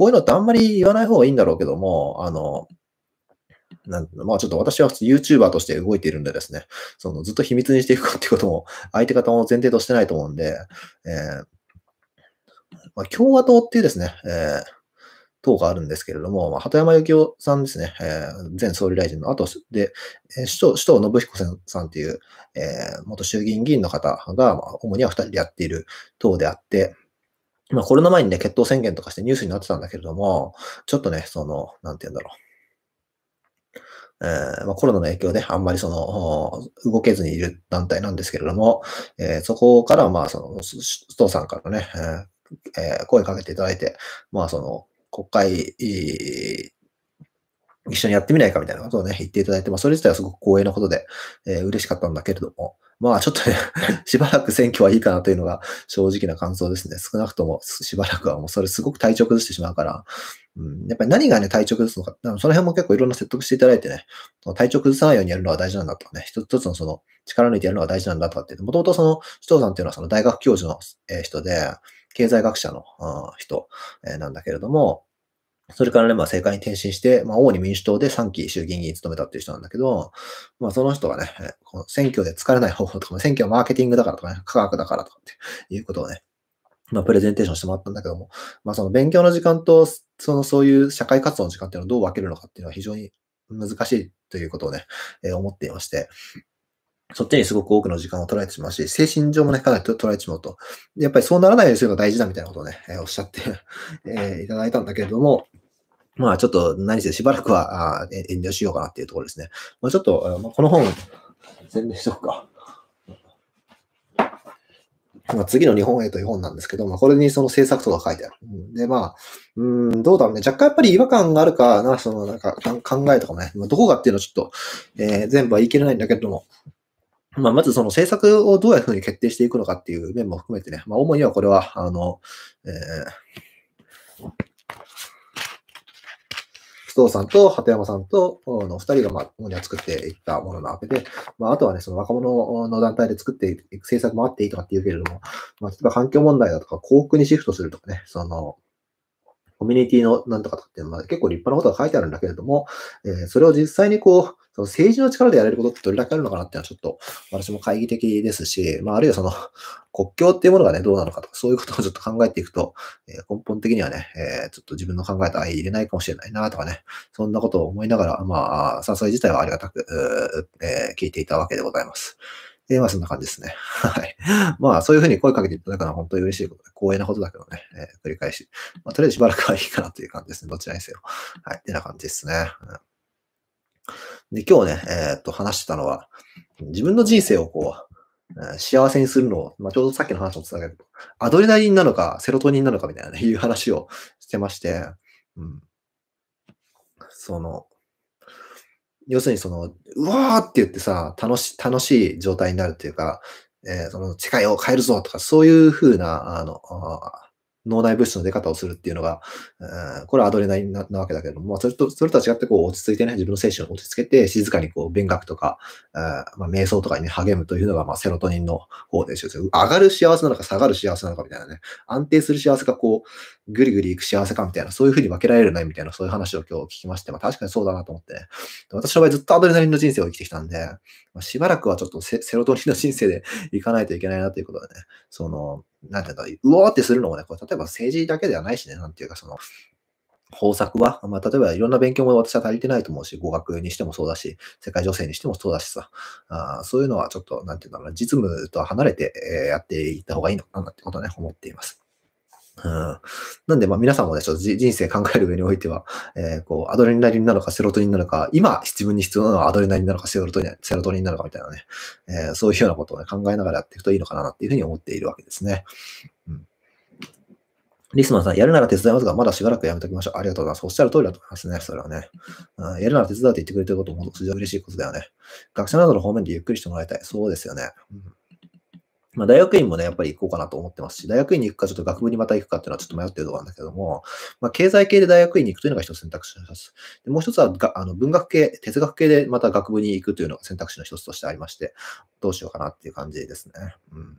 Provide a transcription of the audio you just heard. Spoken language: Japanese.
こういうのってあんまり言わない方がいいんだろうけども、あの、なんまあちょっと私は普通 YouTuber として動いているんでですね、そのずっと秘密にしていくかっていうことも相手方も前提としてないと思うんで、えー、まあ、共和党っていうですね、えー、党があるんですけれども、まあ、鳩山幸夫さんですね、えー、前総理大臣の後で、え首藤首藤信彦さんっていう、えー、元衆議院議員の方が、まあ、主には2人でやっている党であって、まあ、コロナ前にね、決闘宣言とかしてニュースになってたんだけれども、ちょっとね、その、なんて言うんだろう。えーまあ、コロナの影響で、あんまりその、動けずにいる団体なんですけれども、えー、そこから、まあ、その、須藤さんからね、えー、声かけていただいて、まあ、その、国会一緒にやってみないかみたいなことをね、言っていただいて、まあ、それ自体はすごく光栄なことで、えー、嬉しかったんだけれども、まあ、ちょっとね しばらく選挙はいいかなというのが正直な感想ですね。少なくとも、しばらくはもうそれすごく体調崩してしまうから、うん、やっぱり何がね、体調崩すのか、その辺も結構いろんな説得していただいてね、体調崩さないようにやるのは大事なんだとかね、一つ一つのその力抜いてやるのは大事なんだとかって、もともとその、首藤さんっていうのはその大学教授の人で、経済学者の人なんだけれども、それからね、まあ、政界に転身して、まあ、主に民主党で3期衆議院議員務めたっていう人なんだけど、まあ、その人がね、この選挙で疲れない方法とか、選挙はマーケティングだからとかね、科学だからとかっていうことをね、まあ、プレゼンテーションしてもらったんだけども、まあ、その勉強の時間と、その、そういう社会活動の時間っていうのをどう分けるのかっていうのは非常に難しいということをね、えー、思っていまして、そっちにすごく多くの時間を取られてしまうし、精神上もね、かなり取られてしまうと。やっぱりそうならないようにするのが大事だみたいなことをね、えー、おっしゃって、えー、いただいたんだけれども、まあちょっと何せしばらくは遠慮しようかなっていうところですね。まあ、ちょっと、あ、この本、宣伝しとくか。まあ、次の日本へという本なんですけど、まあ、これにその制作とか書いてある。で、まあ、うん、どうだろうね。若干やっぱり違和感があるかな、そのなんか考えとかもね、どこかっていうのはちょっと、えー、全部は言い切れないんだけれども、まあ、まずその制作をどういうふうに決定していくのかっていう面も含めてね、まあ、主にはこれは、あの、えー藤さんと鳩山さんとの二人が、まあ、主には作っていったものなわけで、まあ、あとはね、その若者の団体で作っていく政策もあっていいとかって言うけれども、まあ、例えば環境問題だとか、幸福にシフトするとかね、その、コミュニティのなんとかとかっていうのは結構立派なことが書いてあるんだけれども、えー、それを実際にこう、その政治の力でやれることってどれだけあるのかなっていうのはちょっと私も懐疑的ですし、まあ、あるいはその 国境っていうものがね、どうなのかとか、そういうことをちょっと考えていくと、えー、根本的にはね、えー、ちょっと自分の考えと相入れないかもしれないなとかね、そんなことを思いながら、まあ、誘い自体はありがたく、えー、聞いていたわけでございます。えー、まあそんな感じですね。はい。まあそういうふうに声かけていただくのは本当に嬉しいことで、光栄なことだけどね、えー、繰り返し。まあとりあえずしばらくはいいかなという感じですね。どちらにせよ。はい。ってな感じですね。うん、で、今日ね、えー、っと話してたのは、自分の人生をこう、幸せにするのを、まあ、ちょうどさっきの話をつなげると、アドレナリンなのか、セロトニンなのかみたいな、ね、いう話をしてまして、うん。その、要するにその、うわーって言ってさ、楽し、楽しい状態になるっていうか、えー、その、世界を変えるぞとか、そういう風な、あの、あ脳内物質の出方をするっていうのが、うん、これはアドレナリンなわけだけども、まあ、それと、それとは違ってこう落ち着いてね、自分の精神を落ち着けて、静かにこう、勉学とか、うんまあ、瞑想とかに、励むというのが、まあ、セロトニンの方でしょ上がる幸せなのか下がる幸せなのかみたいなね、安定する幸せかこう、ぐりぐりいく幸せかみたいな、そういうふうに分けられるいみたいな、そういう話を今日聞きまして、まあ、確かにそうだなと思って、ね、私の場合ずっとアドレナリンの人生を生きてきたんで、まあ、しばらくはちょっとセロトニンの人生で行かないといけないなということでね、その、なんていうか、う、おーってするのもね、これ例えば政治だけではないしね、なんていうかその、方策は、まあ、例えばいろんな勉強も私は足りてないと思うし、語学にしてもそうだし、世界情勢にしてもそうだしさ、あそういうのはちょっと、なんていうんだろうな、実務とは離れて、えやっていった方がいいのかなってことね、思っています。うん、なんで、まあ皆さんもね、ちょっと人生考える上においては、えー、こう、アドレナリンなのかセロトニンなのか、今自分に必要なのはアドレナリンなのかセロトニンセロトニンなのかみたいなね、えー、そういうようなことを、ね、考えながらやっていくといいのかなっていうふうに思っているわけですね。うん、リスマンさん、やるなら手伝いますが、まだしばらくやめときましょう。ありがとうございます。おっしゃる通りだと思いますね、それはね。うん、やるなら手伝うって言ってくれてることも、非常に嬉しいことだよね。学者などの方面でゆっくりしてもらいたい。そうですよね。うんまあ、大学院もね、やっぱり行こうかなと思ってますし、大学院に行くか、ちょっと学部にまた行くかっていうのはちょっと迷ってるところなんだけども、まあ、経済系で大学院に行くというのが一つ選択肢の一つ。でもう一つはが、あの文学系、哲学系でまた学部に行くというのが選択肢の一つとしてありまして、どうしようかなっていう感じですね。うん